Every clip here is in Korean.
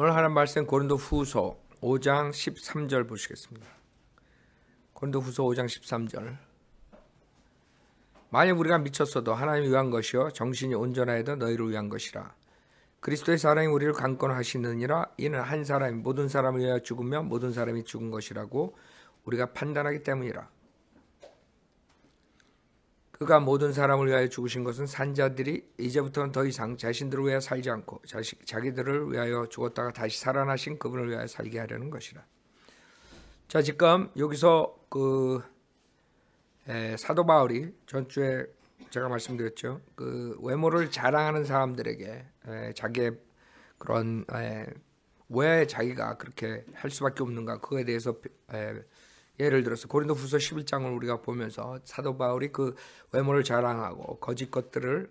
오늘 하는 말씀 고린도 후서 5장 13절 보시겠습니다. 고린도 후서 5장 13절 만약 우리가 미쳤어도 하나님이 위한 것이요 정신이 온전하여도 너희를 위한 것이라 그리스도의 사랑이 우리를 강권하시느니라 이는 한 사람이 모든 사람을 위하여 죽으며 모든 사람이 죽은 것이라고 우리가 판단하기 때문이라 그가 모든 사람을 위하여 죽으신 것은 산자들이 이제부터는 더 이상 자신들을 위하여 살지 않고 자식, 자기들을 위하여 죽었다가 다시 살아나신 그분을 위하여 살게 하려는 것이라. 자, 지금 여기서 그 에, 사도 바울이 전주에 제가 말씀드렸죠. 그 외모를 자랑하는 사람들에게 에, 자기의 그런 에, 왜 자기가 그렇게 할 수밖에 없는가 그거에 대해서 에, 예를 들어서 고린도 후서 11장을 우리가 보면서 사도 바울이 그 외모를 자랑하고 거짓 것들을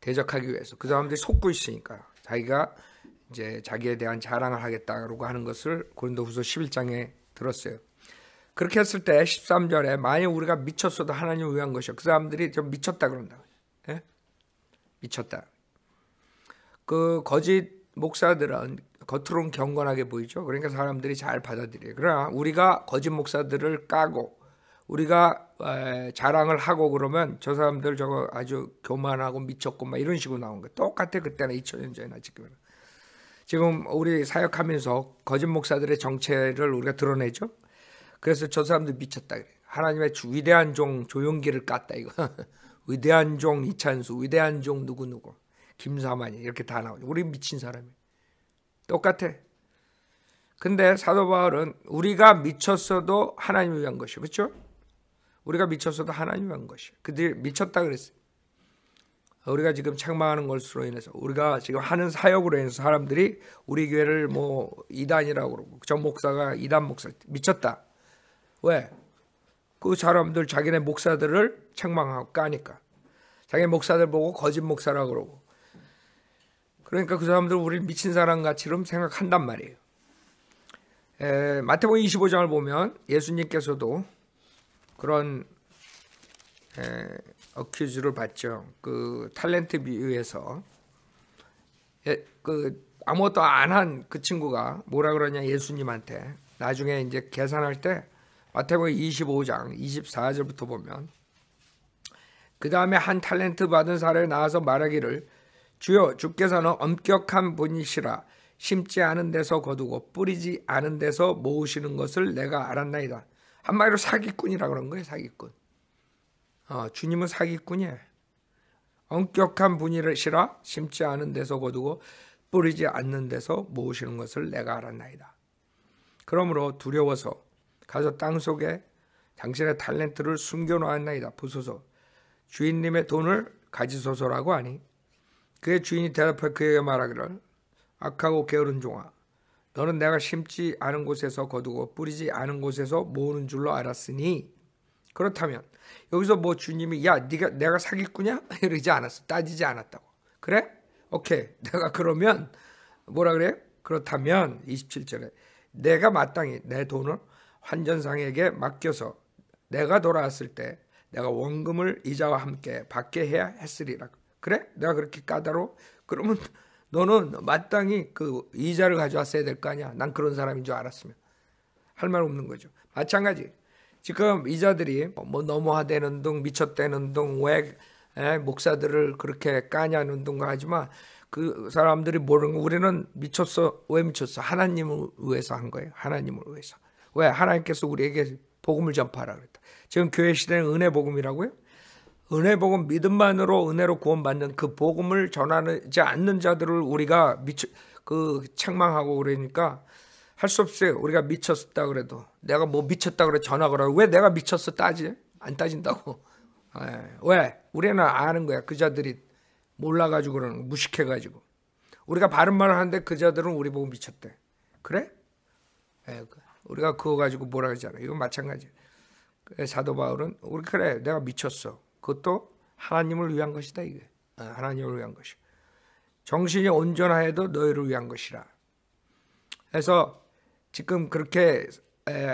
대적하기 위해서 그 사람들이 속고 있으니까 자기가 이제 자기에 대한 자랑을 하겠다고 하는 것을 고린도 후서 11장에 들었어요. 그렇게 했을 때 13절에 만약 우리가 미쳤어도 하나님을 위한 것이요. 그 사람들이 좀 미쳤다 그런다. 예? 미쳤다. 그 거짓 목사들은 겉으로는 경건하게 보이죠. 그러니까 사람들이 잘 받아들여요. 그러나 우리가 거짓 목사들을 까고 우리가 자랑을 하고 그러면 저 사람들 저거 아주 교만하고 미쳤고 막 이런 식으로 나온 거 똑같아 그때는 2000년 전이나 지금 지금 우리 사역하면서 거짓 목사들의 정체를 우리가 드러내죠. 그래서 저 사람들 미쳤다 그래. 하나님의 주, 위대한 종 조용기를 깠다 이거. 위대한 종 이찬수, 위대한 종 누구 누구, 김사만이 이렇게 다 나오죠. 우리 미친 사람이. 에요 똑같아. 근데 사도 바울은 우리가 미쳤어도 하나님을 위한 것이 그렇죠? 우리가 미쳤어도 하나님을 위한 것이 그들이 미쳤다 그랬어요. 우리가 지금 책망하는 것으로 인해서 우리가 지금 하는 사역으로 인해서 사람들이 우리 교회를 뭐 이단이라고 그러고 저 목사가 이단 목사 미쳤다. 왜? 그 사람들 자기네 목사들을 책망하고 까니까 자기 목사들 보고 거짓 목사라고 그러고 그러니까 그 사람들은 우리를 미친 사람 같이럼 생각한단 말이에요. 에, 마태복음 25장을 보면 예수님께서도 그런 어큐즈를 받죠. 그 탤런트 비유에서 예, 그 아무것도 안 한 그 친구가 뭐라 그러냐 예수님한테 나중에 이제 계산할 때 마태복음 25장 24절부터 보면 그 다음에 한 탤런트 받은 사람 나와서 말하기를 주여 주께서는 엄격한 분이시라 심지 않은 데서 거두고 뿌리지 않은 데서 모으시는 것을 내가 알았나이다. 한마디로 사기꾼이라 그런 거예요. 사기꾼. 어, 주님은 사기꾼이에요. 엄격한 분이시라 심지 않은 데서 거두고 뿌리지 않는 데서 모으시는 것을 내가 알았나이다. 그러므로 두려워서 가서 땅 속에 당신의 탤런트를 숨겨놓았나이다. 보소서 주인님의 돈을 가지소서라고 하니 그의 주인이 대답해 그에게 말하기를 악하고 게으른 종아 너는 내가 심지 않은 곳에서 거두고 뿌리지 않은 곳에서 모으는 줄로 알았으니 그렇다면 여기서 뭐 주님이 야 네가 내가 사기꾼이야 이러지 않았어 따지지 않았다고 그래 오케이 내가 그러면 뭐라 그래 그렇다면 27절에 내가 마땅히 내 돈을 환전상에게 맡겨서 내가 돌아왔을 때 내가 원금을 이자와 함께 받게 해야 했으리라 그래? 내가 그렇게 까다로? 그러면 너는 마땅히 그 이자를 가져왔어야 될 거 아니야. 난 그런 사람인 줄 알았으면. 할 말 없는 거죠. 마찬가지. 지금 이자들이 뭐 너무하대는 둥, 미쳤대는 둥, 왜 목사들을 그렇게 까냐는 둥 하지만 그 사람들이 모르는 거 우리는 미쳤어. 왜 미쳤어? 하나님을 위해서 한 거예요. 하나님을 위해서. 왜? 하나님께서 우리에게 복음을 전파하라 그랬다. 지금 교회 시대는 은혜 복음이라고요? 은혜 복음 믿음만으로 은혜로 구원받는 그 복음을 전하지 않는 자들을 우리가 미쳐 그 책망하고 그러니까 할 수 없어요. 우리가 미쳤다 그래도 내가 뭐 미쳤다 그래 전화 걸어 왜 내가 미쳤어 따지 안 따진다고 예. 왜 우리는 아는 거야 그 자들이 몰라가지고 그런 무식해가지고 우리가 바른 말을 하는데 그 자들은 우리 보고 미쳤대 그래? 예, 그 우리가 그거 가지고 뭐라 그러잖아 이건 마찬가지 그 사도 바울은 우리 그래 내가 미쳤어 그것도 하나님을 위한 것이다 이게. 어, 하나님을 위한 것이. 정신이 온전하여도 너희를 위한 것이라. 그래서 지금 그렇게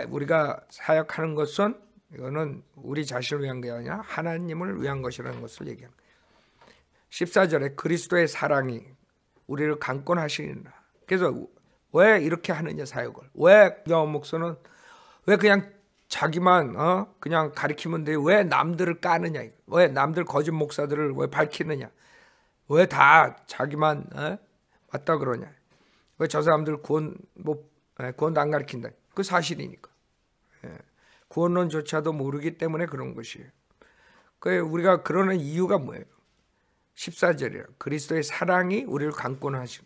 우리가 사역하는 것은 이거는 우리 자신을 위한 게 아니라 하나님을 위한 것이라는 것을 얘기합니다. 14절에 그리스도의 사랑이 우리를 강권하시리라. 그래서 왜 이렇게 하느냐 사역을. 왜 여목소는 왜 그냥 자기만 어 그냥 가리키면 돼. 왜 남들을 까느냐? 왜 남들 거짓 목사들을 왜 밝히느냐? 왜 다 자기만 어? 맞다 그러냐? 왜 저 사람들 구원 뭐구원안 예, 가르친다. 그 사실이니까. 예. 구원론조차도 모르기 때문에 그런 것이에요. 그 우리가 그러는 이유가 뭐예요? 14절이라. 그리스도의 사랑이 우리를 강권하시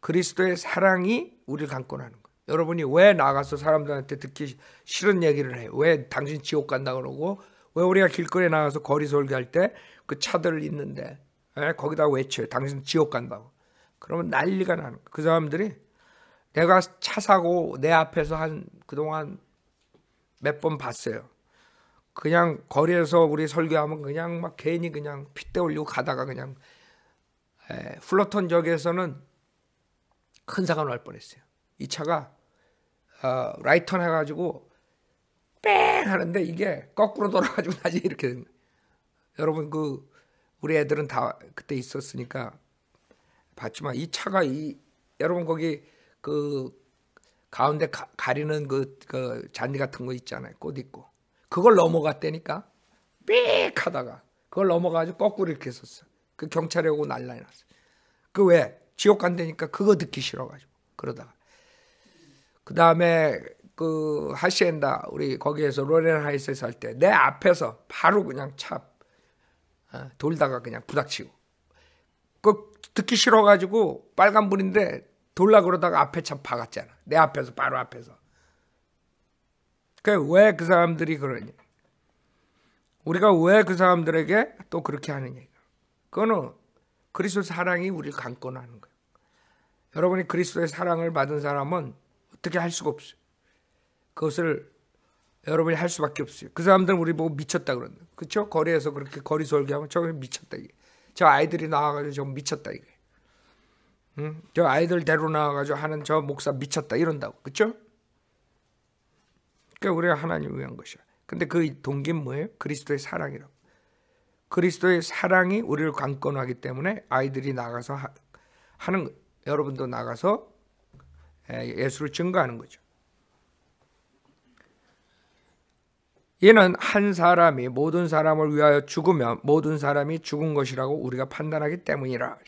그리스도의 사랑이 우리를 강권하는 여러분이 왜 나가서 사람들한테 듣기 싫은 얘기를 해? 왜 당신 지옥 간다 그러고? 왜 우리가 길거리에 나가서 거리 설교할 때 그 차들 있는데 에? 예, 거기다 외쳐요. 당신 지옥 간다고. 그러면 난리가 나는 거야. 그 사람들이 내가 차 사고 내 앞에서 한 그동안 몇 번 봤어요. 그냥 거리에서 우리 설교하면 그냥 막 괜히 그냥 핏대 올리고 가다가 그냥 에, 예, 플러턴 역에서는 큰 사고 날 뻔했어요. 이 차가 어, 라이턴 해가지고 뺑 하는데 이게 거꾸로 돌아가지고 나중에 이렇게 됩 여러분 그 우리 애들은 다 그때 있었으니까 봤지만 이 차가 이 여러분 거기 그 가운데 가, 가 리는 그, 그, 잔디 같은 거 있잖아요 꽃 있고 그걸 넘어갔다니까 삑 하다가 그걸 넘어가지고 거꾸로 이렇게 했었어. 그경찰이 오고 난리 났어. 그 왜 지옥 간다니까 그거 듣기 싫어가지고 그러다가 그 다음에 그 하시엔다 우리 거기에서 로렌 하이스에서 할때내 앞에서 바로 그냥 차 아, 돌다가 그냥 부닥치고 그 듣기 싫어가지고 빨간 불인데 돌라 그러다가 앞에 차 박았잖아 내 앞에서 바로 앞에서 그 왜그 그 사람들이 그러냐 우리가 왜 그 사람들에게 또 그렇게 하느냐 그거는 그리스도 사랑이 우리를 강권하는 거예요 여러분이 그리스도의 사랑을 받은 사람은 어떻게 할 수가 없어요. 그것을 여러분이 할 수밖에 없어요. 그 사람들은 우리 보고 미쳤다 그러는 그렇죠? 거리에서 그렇게 거리 설계하면 저 미쳤다 이게. 저 아이들이 나와가지고 저 미쳤다 이게. 응? 저 아이들 데려 나와가지고 하는 저 목사 미쳤다 이런다고 그렇죠? 그러니까 우리가 하나님을 위한 것이야. 근데 그 동기는 뭐예요? 그리스도의 사랑이라고. 그리스도의 사랑이 우리를 관건하기 때문에 아이들이 나가서 하, 하는 여러분도 나가서 예, 예수를 증거하는 거죠. 이는 한 사람이 모든 사람을 위하여 죽으면 모든 사람이 죽은 것이라고 우리가 판단하기 때문이라.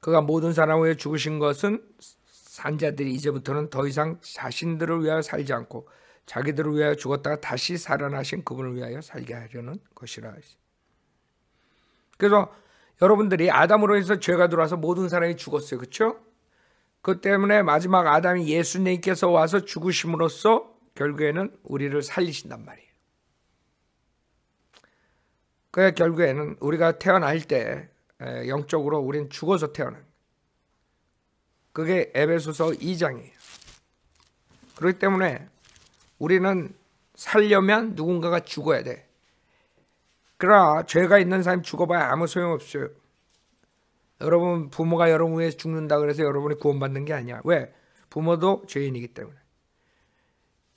그가 모든 사람을 위해 죽으신 것은 산자들이 이제부터는 더 이상 자신들을 위하여 살지 않고 자기들을 위하여 죽었다가 다시 살아나신 그분을 위하여 살게 하려는 것이라. 그래서 여러분들이 아담으로 인 해서 죄가 들어와서 모든 사람이 죽었어요. 그렇죠? 그 때문에 마지막 아담이 예수님께서 와서 죽으심으로써 결국에는 우리를 살리신단 말이에요. 그 결국에는 우리가 태어날 때 영적으로 우린 죽어서 태어난 그게 에베소서 2장이에요. 그렇기 때문에 우리는 살려면 누군가가 죽어야 돼. 그러나 죄가 있는 사람이 죽어봐야 아무 소용없어요. 여러분 부모가 여러분 위해서 죽는다 그래서 여러분이 구원받는 게 아니야. 왜? 부모도 죄인이기 때문에.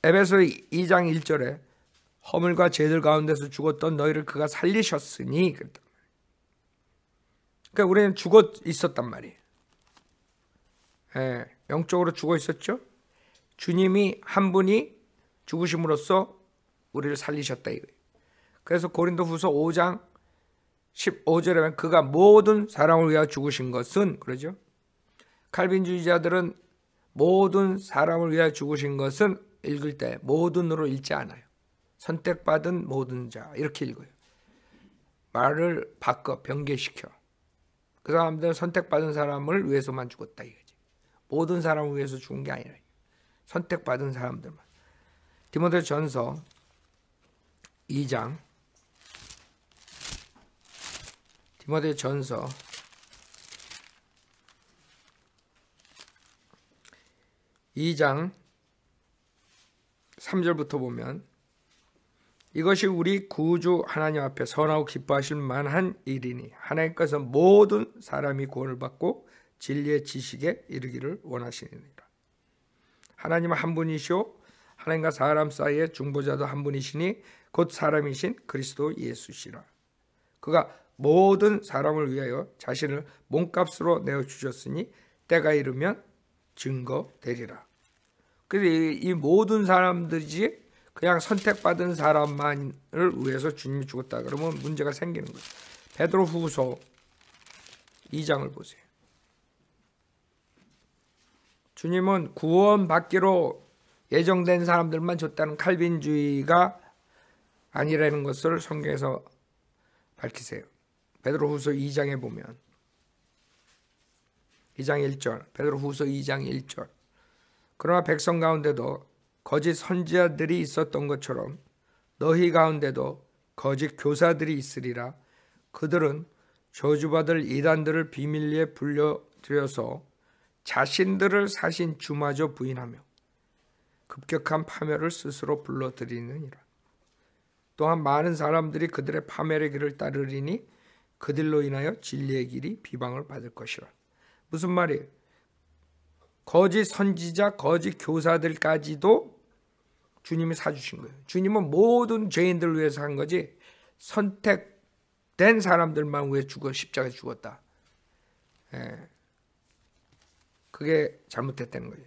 에베소 2장 1절에 허물과 죄들 가운데서 죽었던 너희를 그가 살리셨으니 그랬단 말이에 그러니까 우리는 죽어 있었단 말이에요. 예, 영적으로 죽어 있었죠. 주님이 한 분이 죽으심으로써 우리를 살리셨다 이거예요. 그래서 고린도후서 5장 15절에 보면 그가 모든 사람을 위하여 죽으신 것은 그러죠. 칼빈주의자들은 모든 사람을 위하여 죽으신 것은 읽을 때 모든으로 읽지 않아요. 선택받은 모든 자 이렇게 읽어요. 말을 바꿔 변개시켜. 그 사람들은 선택받은 사람을 위해서만 죽었다 이거지. 모든 사람을 위해서 죽은 게 아니라 선택받은 사람들만. 디모데 전서 2장 디모데 전서 2장 3절부터 보면 이것이 우리 구주 하나님 앞에 선하고 기뻐하실 만한 일이니 하나님께서 모든 사람이 구원을 받고 진리의 지식에 이르기를 원하시느니라. 하나님은 한 분이시오 하나님과 사람 사이의 중보자도 한 분이시니 곧 사람이신 그리스도 예수시라. 그가 모든 사람을 위하여 자신을 몸값으로 내어 주셨으니 때가 이르면 증거되리라. 그래서 이, 이 모든 사람들이 그냥 선택받은 사람만을 위해서 주님이 죽었다 그러면 문제가 생기는 거예요. 베드로 후서 2장을 보세요. 주님은 구원받기로 예정된 사람들만 줬다는 칼빈주의가 아니라는 것을 성경에서 밝히세요. 베드로후서 2장에 보면 2장 1절 베드로후서 2장 1절 그러나 백성 가운데도 거짓 선지자들이 있었던 것처럼 너희 가운데도 거짓 교사들이 있으리라 그들은 저주받을 이단들을 비밀리에 불려들여서 자신들을 사신 주마저 부인하며 급격한 파멸을 스스로 불러들이느니라. 또한 많은 사람들이 그들의 파멸의 길을 따르리니 그들로 인하여 진리의 길이 비방을 받을 것이라. 무슨 말이에요? 거짓 선지자, 거짓 교사들까지도 주님이 사주신 거예요. 주님은 모든 죄인들을 위해서 한 거지 선택된 사람들만 위해 죽어 십자가에 죽었다. 예. 그게 잘못됐다는 거예요.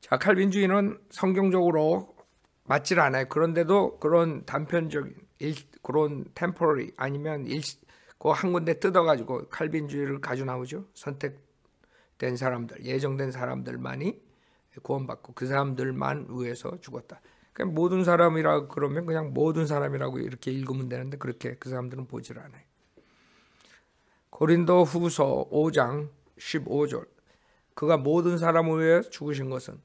자, 칼빈주의는 성경적으로 맞질 않아요. 그런데도 그런 단편적인 일, 그런 템포리 아니면 그한 군데 뜯어가지고 칼빈주의를 가져 나오죠. 선택된 사람들, 예정된 사람들만이 구원받고 그 사람들만 위해서 죽었다. 그냥 모든 사람이라 그러면 그냥 모든 사람이라고 이렇게 읽으면 되는데 그렇게 그 사람들은 보질 않아요. 고린도 후서 5장 15절. 그가 모든 사람을 위해 죽으신 것은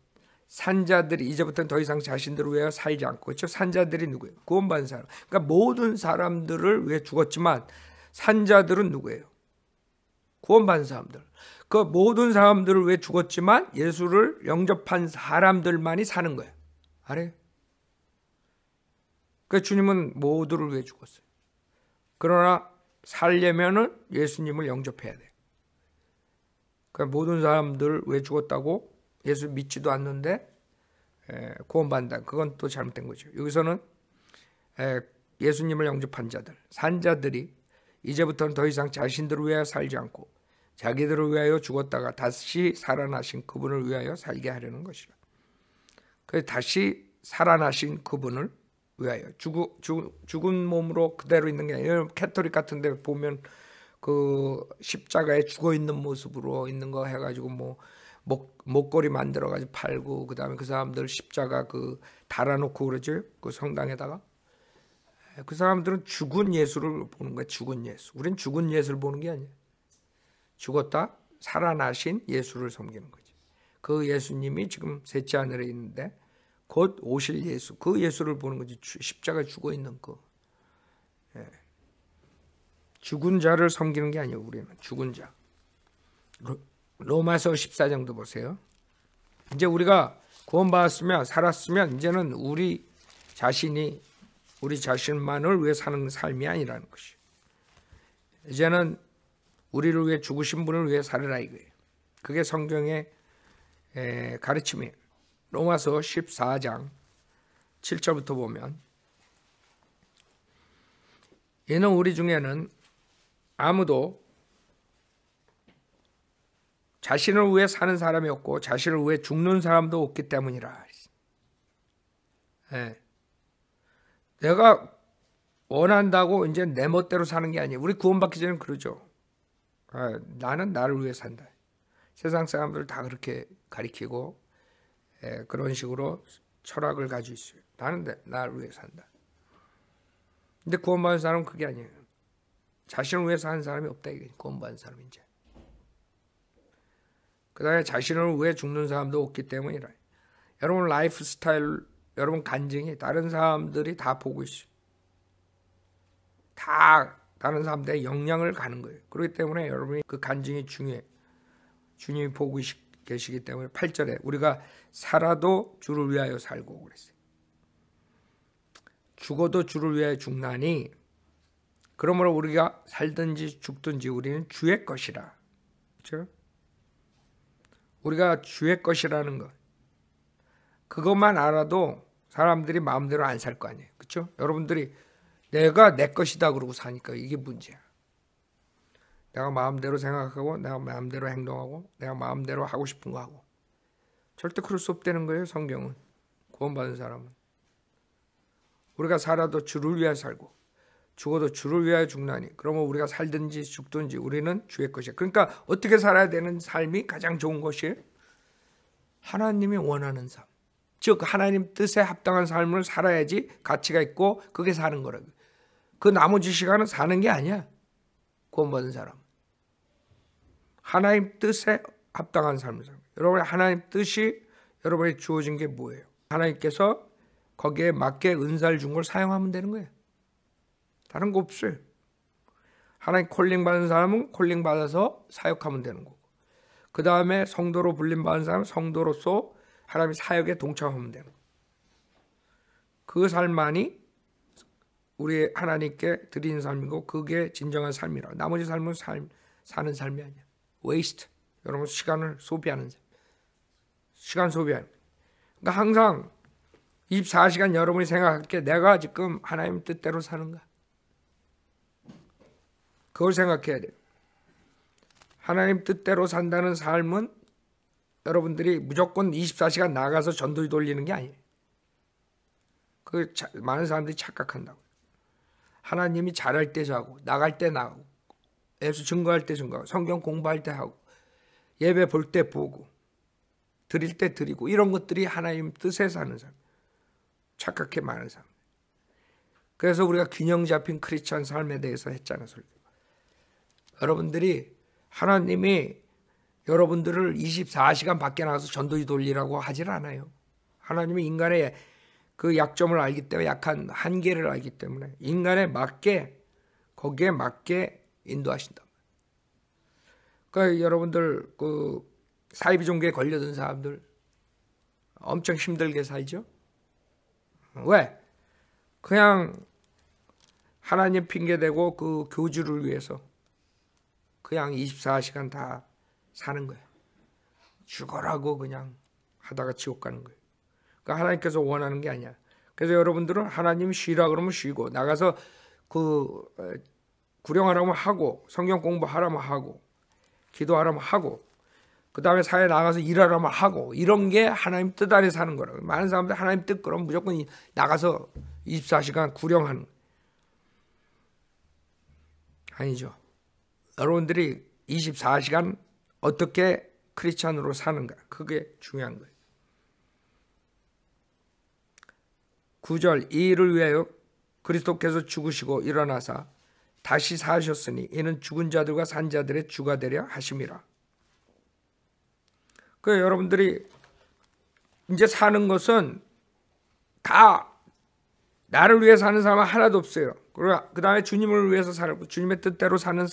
산자들이 이제부터는 더 이상 자신들을 위하여 살지 않고 그렇죠? 산자들이 누구예요? 구원받은 사람. 그러니까 모든 사람들을 위해 죽었지만 산자들은 누구예요? 구원받은 사람들. 그 모든 사람들을 위해 죽었지만 예수를 영접한 사람들만이 사는 거예요. 아래그 그러니까 주님은 모두를 위해 죽었어요. 그러나 살려면은 예수님을 영접해야 돼. 그 그러니까 모든 사람들 을 위해 죽었다고 예수 믿지도 않는데 구원받는다. 그건 또 잘못된 거죠. 여기서는 예수님을 영접한 자들, 산자들이 이제부터는 더 이상 자신들을 위하여 살지 않고 자기들을 위하여 죽었다가 다시 살아나신 그분을 위하여 살게 하려는 것이라. 그래서 다시 살아나신 그분을 위하여 죽은, 죽은 몸으로 그대로 있는 게 아니라 캐토릭 같은 데 보면 그 십자가에 죽어 있는 모습으로 있는 거 해가지고 뭐목 목걸이 만들어 가지고 팔고 그다음에 그 사람들 십자가 그 달아놓고 그러지 그 성당에다가 예, 그 사람들은 죽은 예수를 보는 거야 죽은 예수. 우린 죽은 예수를 보는 게 아니야. 죽었다 살아나신 예수를 섬기는 거지. 그 예수님이 지금 셋째 하늘에 있는데 곧 오실 예수 그 예수를 보는 거지 십자가 죽어 있는 그. 예. 죽은 자를 섬기는 게 아니에요. 우리는 죽은 자. 로마서 14장도 보세요. 이제 우리가 구원받았으면 살았으면 이제는 우리 자신이 우리 자신만을 위해 사는 삶이 아니라는 것이. 이제는 우리를 위해 죽으신 분을 위해 살으라 이거예요. 그게 성경의 가르침이에요. 로마서 14장 7절부터 보면 이는 우리 중에는 아무도 자신을 위해 사는 사람이 없고 자신을 위해 죽는 사람도 없기 때문이라. 네. 내가 원한다고 이제 내 멋대로 사는 게 아니에요. 우리 구원받기 전에 그러죠. 아, 나는 나를 위해 산다. 세상 사람들 다 그렇게 가리키고 에, 예, 그런 식으로 철학을 가지고 있어요. 나는 내, 나를 위해 산다. 근데 구원받은 사람은 그게 아니에요. 자신을 위해서 한 사람이 없다 이게 구원받은 사람인지. 그 다음에 자신을 위해 죽는 사람도 없기 때문이라. 여러분 라이프 스타일, 여러분 간증이 다른 사람들이 다 보고 있어요. 다 다른 사람들의 영향을 가는 거예요. 그렇기 때문에 여러분이 그 간증이 중요해. 주님이 보고 계시기 때문에 8절에 우리가 살아도 주를 위하여 살고 그랬어요. 죽어도 주를 위하여 죽나니 그러므로 우리가 살든지 죽든지 우리는 주의 것이라. 그렇죠? 우리가 주의 것이라는 것. 그것만 알아도 사람들이 마음대로 안 살 거 아니에요. 그렇죠? 여러분들이 내가 내 것이다 그러고 사니까 이게 문제야. 내가 마음대로 생각하고 내가 마음대로 행동하고 내가 마음대로 하고 싶은 거 하고 절대 그럴 수 없다는 거예요. 성경은 구원받은 사람은 우리가 살아도 주를 위해 살고 죽어도 주를 위하여 죽나니 그러면 우리가 살든지 죽든지 우리는 주의 것이야. 그러니까 어떻게 살아야 되는 삶이 가장 좋은 것이 하나님이 원하는 삶. 즉 하나님 뜻에 합당한 삶을 살아야지 가치가 있고 그게 사는 거라고. 그 나머지 시간은 사는 게 아니야. 구원받은 사람. 하나님 뜻에 합당한 삶을 사는 거예 여러분 의 하나님 뜻이 여러분이 주어진 게 뭐예요? 하나님께서 거기에 맞게 은사를 준 걸 사용하면 되는 거예요. 다른 거 없어요. 하나님 콜링 받은 사람은 콜링 받아서 사역하면 되는 거고. 그 다음에 성도로 불림 받은 사람 성도로서 하나님 사역에 동참하면 되는 거고. 그 삶만이 우리 하나님께 드리는 삶이고 그게 진정한 삶이라. 나머지 삶은 삶, 사는 삶이 아니야. 웨이스트. 여러분 시간을 소비하는 삶. 시간 소비하는. 그러니까 항상 24시간 여러분이 생각할게 내가 지금 하나님 뜻대로 사는가? 그걸 생각해야 돼요. 하나님 뜻대로 산다는 삶은 여러분들이 무조건 24시간 나가서 전도를 돌리는 게 아니에요. 그 많은 사람들이 착각한다고. 하나님이 잘할 때 자고 나갈 때 나고 예수 증거할 때 증거하고 성경 공부할 때 하고 예배 볼 때 보고 드릴 때 드리고 이런 것들이 하나님 뜻에 사는 사 착각해 많은 사람. 그래서 우리가 균형 잡힌 크리스천 삶에 대해서 했잖아, 솔 여러분들이 하나님이 여러분들을 24시간 밖에 나가서 전도지 돌리라고 하질 않아요. 하나님이 인간의 그 약점을 알기 때문에 약한 한계를 알기 때문에 인간에 맞게 거기에 맞게 인도하신다. 그러니까 여러분들 그 사이비 종교에 걸려든 사람들 엄청 힘들게 살죠. 왜? 그냥 하나님 핑계대고 그 교주를 위해서 그냥 24시간 다 사는 거예요 죽어라고 그냥 하다가 지옥 가는 거예요. 그러니까 하나님께서 원하는 게 아니야. 그래서 여러분들은 하나님 쉬라 그러면 쉬고 나가서 그 어, 구령하라면 하고 성경 공부하라면 하고 기도하라면 하고 그 다음에 사회 에 나가서 일하라면 하고 이런 게 하나님 뜻 안에 사는 거라고 많은 사람들 이 하나님 뜻 그럼 무조건 나가서 24시간 구령하는 아니죠. 여러분들이 24시간 어떻게 크리스천으로 사는가 그게 중요한 거예요. 9절 이 일을 위하여 그리스도께서 죽으시고 일어나사 다시 사셨으니 이는 죽은 자들과 산 자들의 주가 되려 하심이라. 그 여러분들이 이제 사는 것은 다 나를 위해 사는 사람은 하나도 없어요. 그 다음에 주님을 위해서 살고 주님의 뜻대로 사는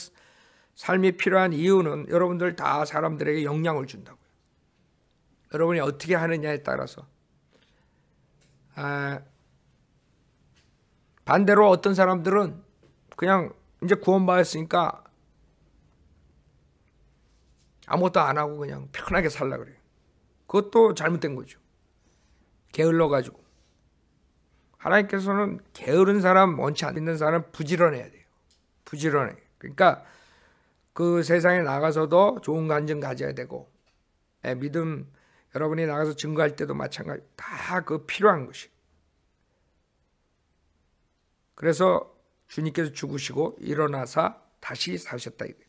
삶이 필요한 이유는 여러분들 다 사람들에게 영향을 준다고요. 여러분이 어떻게 하느냐에 따라서 아, 반대로 어떤 사람들은 그냥 이제 구원받았으니까 아무것도 안 하고 그냥 편하게 살라 그래요. 그것도 잘못된 거죠. 게을러 가지고 하나님께서는 게으른 사람, 원치 않는 사람 부지런해야 돼요. 부지런해. 그러니까 그 세상에 나가서도 좋은 간증 가져야 되고 예, 믿음 여러분이 나가서 증거할 때도 마찬가지 다 그 필요한 것이. 그래서 주님께서 죽으시고 일어나사 다시 사셨다 이거예요.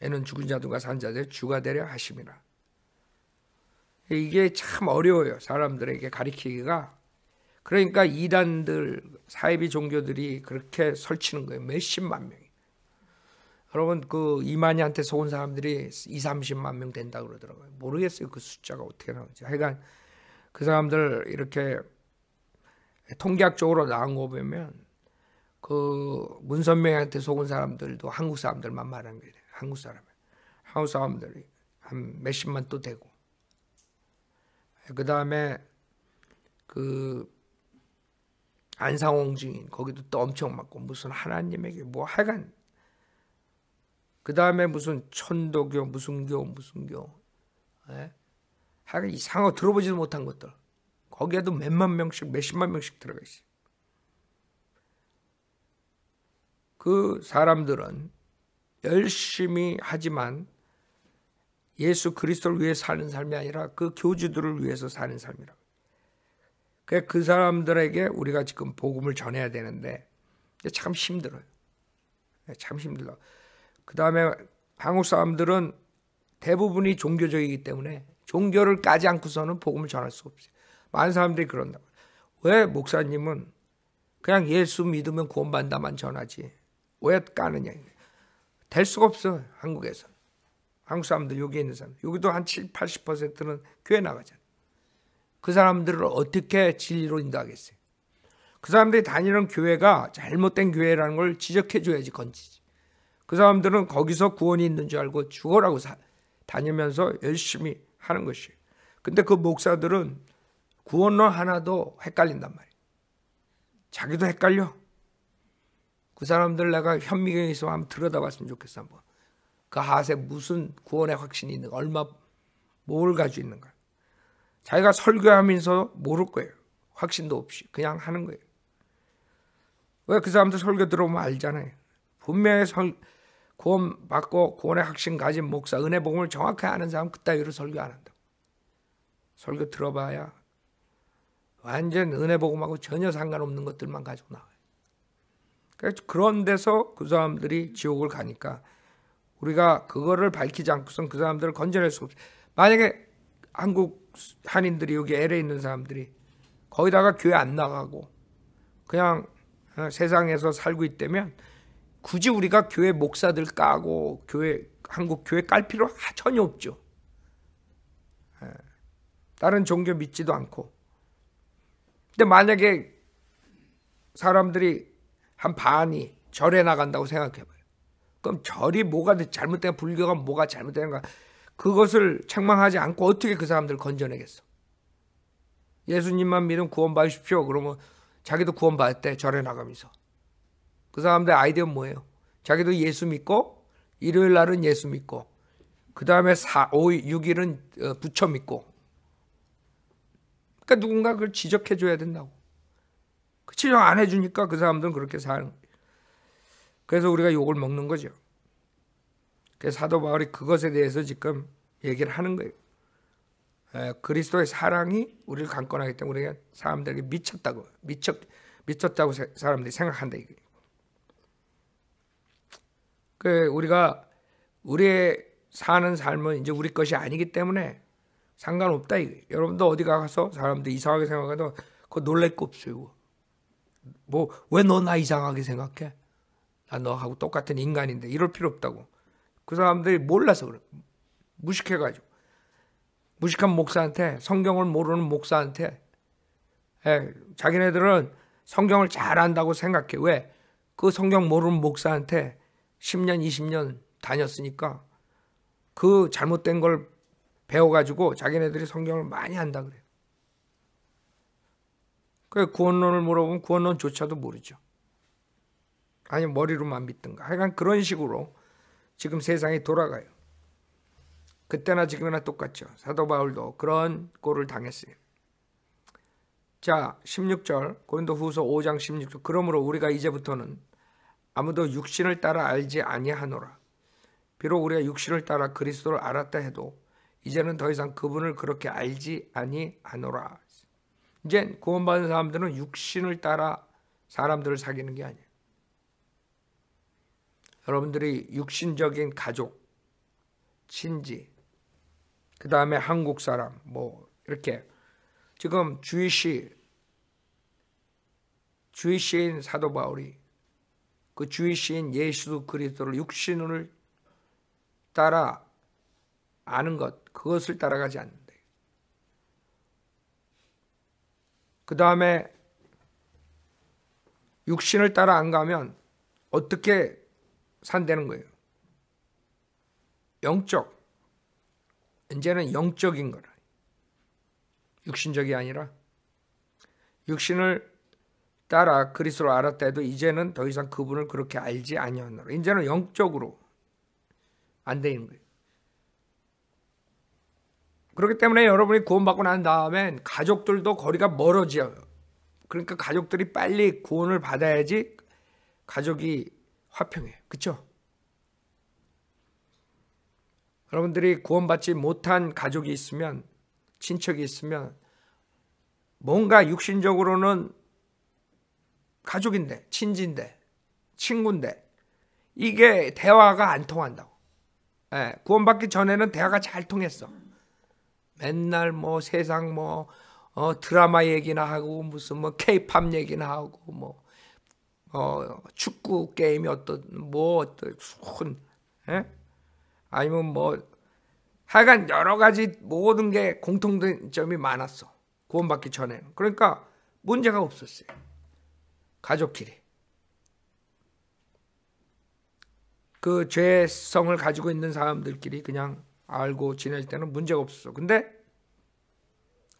애는 죽은 자들과 산 자들 주가 되려 하심이라. 이게 참 어려워요. 사람들에게 가리키기가. 그러니까 이단들, 사이비 종교들이 그렇게 설치는 거예요. 몇십만 명이. 여러분 그 이만희한테 속은 사람들이 2, 30만 명 된다 그러더라고요. 모르겠어요. 그 숫자가 어떻게 나오지. 하여간 그 사람들 이렇게 통계학적으로 나온 거 보면 그 문선명한테 속은 사람들도 한국 사람들만 말한 거예요. 한국 사람. 한국 사람들이 한 몇십만 또 되고. 그다음에 그 안상홍 증인 거기도 또 엄청 맞고 무슨 하나님에게 뭐 하여간 그 다음에 무슨 천도교, 무슨 교, 무슨 교. 예? 하여간 이상하고 들어보지도 못한 것들. 거기에도 몇만 명씩, 몇십만 명씩 들어가 있어요. 그 사람들은 열심히 하지만 예수 그리스도를 위해 사는 삶이 아니라 그 교주들을 위해서 사는 삶이라그 그러니까 사람들에게 우리가 지금 복음을 전해야 되는데 참 힘들어요. 예, 참 힘들어. 그 다음에 한국 사람들은 대부분이 종교적이기 때문에 종교를 까지 않고서는 복음을 전할 수가 없어요. 많은 사람들이 그런다고. 왜 목사님은 그냥 예수 믿으면 구원받는다만 전하지. 왜 까느냐. 될 수가 없어, 요 한국에서. 한국 사람들, 여기 있는 사람. 여기도 한 7, 0 80%는 교회 나가잖아. 요그 사람들을 어떻게 진리로 인도하겠어요? 그 사람들이 다니는 교회가 잘못된 교회라는 걸 지적해줘야지 건지지. 그 사람들은 거기서 구원이 있는 줄 알고 죽어라고 사, 다니면서 열심히 하는 것이에요. 근데 그 목사들은 구원론 하나도 헷갈린단 말이에요. 자기도 헷갈려. 그 사람들 내가 현미경에서 한번 들여다봤으면 좋겠어 한번. 그 하세 무슨 구원의 확신이 있는가 얼마 뭘 가지고 있는가 자기가 설교하면서 모를 거예요 확신도 없이 그냥 하는 거예요 왜 그 사람들 설교 들어오면 알잖아요 분명히 설, 구원 받고 구원의 확신 가진 목사, 은혜 복음을 정확히 아는 사람 그따위로 설교 안 한다. 설교 들어봐야 완전 은혜 복음하고 전혀 상관없는 것들만 가지고 나와요. 그런 데서 그 사람들이 지옥을 가니까 우리가 그거를 밝히지 않고선 그 사람들을 건져낼 수 없어. 요 만약에 한국 한인들이 여기 LA에 있는 사람들이 거기다가 교회 안 나가고 그냥 어, 세상에서 살고 있다면 굳이 우리가 교회 목사들 까고 교회 한국 교회 깔 필요 전혀 없죠. 예. 다른 종교 믿지도 않고. 근데 만약에 사람들이 한 반이 절에 나간다고 생각해봐요. 그럼 절이 뭐가 잘못된 불교가 뭐가 잘못되는가 그것을 책망하지 않고 어떻게 그 사람들을 건져내겠어? 예수님만 믿으면 구원받으십시오. 그러면 자기도 구원받을 때 절에 나가면서 그 사람들 아이디어 뭐예요? 자기도 예수 믿고 일요일 날은 예수 믿고 그 다음에 5, 일은 어, 부처 믿고 그러니까 누군가 그걸 지적해 줘야 된다고. 그 지적 안 해주니까 그 사람들은 그렇게 사는 그래서 우리가 욕을 먹는 거죠. 그래서 사도 바울이 그것에 대해서 지금 얘기를 하는 거예요. 에, 그리스도의 사랑이 우리를 강권하기 때문에 우리가 사람들에게 미쳤다고 미쳤 미쳤다고 사람들이 생각한다 이거예요. 그 우리가 우리의 사는 삶은 이제 우리 것이 아니기 때문에 상관없다. 여러분도 어디 가서 사람들 이상하게 생각해도 그거 놀랄 거 없어요. 뭐 왜 너 나 이상하게 생각해? 나 너하고 똑같은 인간인데 이럴 필요 없다고. 그 사람들이 몰라서 그래. 무식해가지고. 무식한 목사한테 성경을 모르는 목사한테 에, 예, 자기네들은 성경을 잘 안다고 생각해. 왜? 그 성경 모르는 목사한테 10년, 20년 다녔으니까 그 잘못된 걸 배워가지고 자기네들이 성경을 많이 한다 그래요. 그 구원론을 물어보면 구원론조차도 모르죠. 아니 머리로만 믿든가. 하여간 그런 식으로 지금 세상이 돌아가요. 그때나 지금이나 똑같죠. 사도 바울도 그런 꼴을 당했어요. 자, 16절 고린도 후서 5장 16절. 그러므로 우리가 이제부터는 아무도 육신을 따라 알지 아니하노라. 비록 우리가 육신을 따라 그리스도를 알았다 해도 이제는 더 이상 그분을 그렇게 알지 아니하노라. 이제 구원받은 사람들은 육신을 따라 사람들을 사귀는 게 아니에요. 여러분들이 육신적인 가족, 친지, 그 다음에 한국 사람, 뭐 이렇게 지금 주의시 주의시인 사도 바울이 그 주이신 예수 그리스도를 육신을 따라 아는 것 그것을 따라가지 않는데 그 다음에 육신을 따라 안 가면 어떻게 산다는 거예요? 영적 이제는 영적인 거라 육신적이 아니라 육신을 따라 그리스도를 알았다 해도 이제는 더 이상 그분을 그렇게 알지 아니하노라. 이제는 영적으로 안 되는 거예요. 그렇기 때문에 여러분이 구원받고 난 다음엔 가족들도 거리가 멀어져요. 그러니까 가족들이 빨리 구원을 받아야지 가족이 화평해요. 그렇죠? 여러분들이 구원받지 못한 가족이 있으면 친척이 있으면 뭔가 육신적으로는 가족인데, 친지인데, 친구인데, 이게 대화가 안 통한다고. 예, 구원받기 전에는 대화가 잘 통했어. 맨날 뭐 세상 뭐 어, 드라마 얘기나 하고 무슨 뭐 케이팝 얘기나 하고 뭐 어, 축구 게임이 어떤 뭐 어떤 예? 아니면 뭐 하여간 여러 가지 모든 게 공통점이 많았어. 구원받기 전에는. 그러니까 문제가 없었어요. 가족끼리. 그 죄성을 가지고 있는 사람들끼리 그냥 알고 지낼 때는 문제가 없어. 근데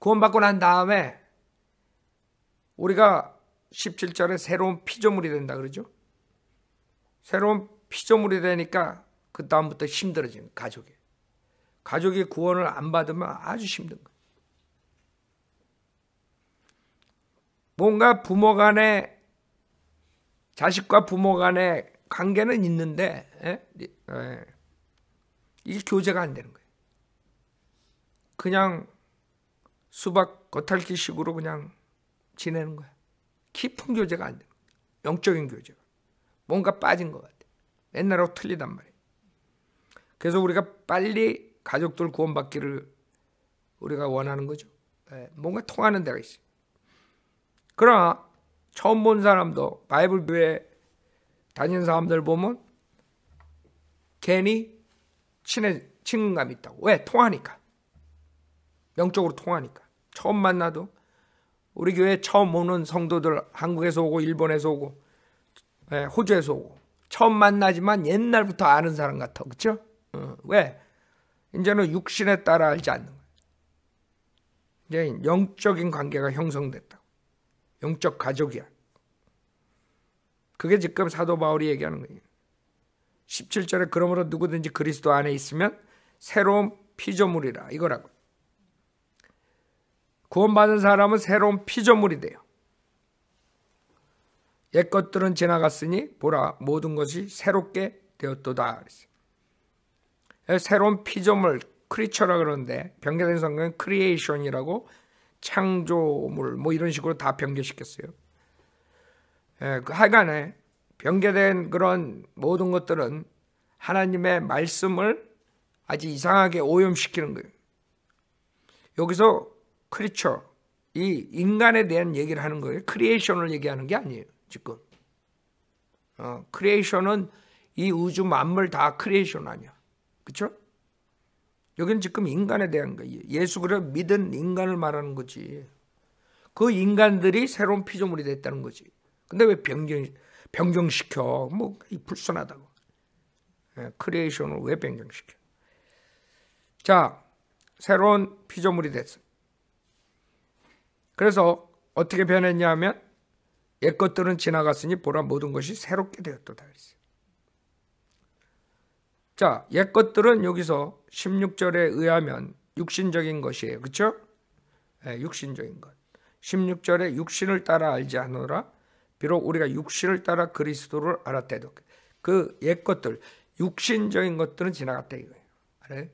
구원받고 난 다음에 우리가 17절에 새로운 피조물이 된다 그러죠. 새로운 피조물이 되니까 그 다음부터 힘들어지는 가족이. 가족이 구원을 안 받으면 아주 힘든 거예요. 뭔가 부모 간에 자식과 부모 간의 관계는 있는데 에? 예? 에. 예. 이게 교제가 안 되는 거예요. 그냥 수박 겉핥기식으로 그냥 지내는 거야. 깊은 교제가 안 되는 거야. 영적인 교제가. 뭔가 빠진 것 같아. 옛날하고 틀리단 말이야. 그래서 우리가 빨리 가족들 구원받기를 우리가 원하는 거죠. 에. 예, 뭔가 통하는 데가 있어. 그러나 처음 본 사람도 바이블 교회 다니는 사람들 보면 괜히 친해, 친근감이 있다고. 왜? 통하니까. 영적으로 통하니까. 처음 만나도 우리 교회 처음 오는 성도들 한국에서 오고 일본에서 오고 예, 호주에서 오고 처음 만나지만 옛날부터 아는 사람 같아. 그렇죠? 왜? 이제는 육신에 따라 알지 않는 거야. 이제 영적인 관계가 형성됐다. 영적 가족이야. 그게 지금 사도 바울이 얘기하는 거예요. 17절에 그러므로 누구든지 그리스도 안에 있으면 새로운 피조물이라 이거라고. 구원받은 사람은 새로운 피조물이 돼요. 옛 것들은 지나갔으니 보라 모든 것이 새롭게 되었도다. 그랬어 새로운 피조물 크리처라 그러는데 병자된 성경은 크리에이션이라고 창조물 뭐 이런 식으로 다 변개시켰어요. 예, 그 하간에 변개된 그런 모든 것들은 하나님의 말씀을 아주 이상하게 오염시키는 거예요. 여기서 크리처 이 인간에 대한 얘기를 하는 거예요. 크리에이션을 얘기하는 게 아니에요. 지금 어, 크리에이션은 이 우주 만물 다 크리에이션 아니야. 그렇죠? 여기는 지금 인간에 대한 거예요. 예수 그를 믿은 인간을 말하는 거지. 그 인간들이 새로운 피조물이 됐다는 거지. 근데 왜 변경 변경시켜? 뭐 불순하다고. 네, 예, 크리에이션을 왜 변경시켜? 자, 새로운 피조물이 됐어. 그래서 어떻게 변했냐 하면 옛것들은 지나갔으니 보라 모든 것이 새롭게 되었도다 그랬어요. 자, 옛것들은 여기서 16절에 의하면 육신적인 것이에요. 그렇죠? 네, 육신적인 것. 16절에 육신을 따라 알지 않노라 비록 우리가 육신을 따라 그리스도를 알았대도 그 옛것들 육신적인 것들은 지나갔다 이거예요. 아요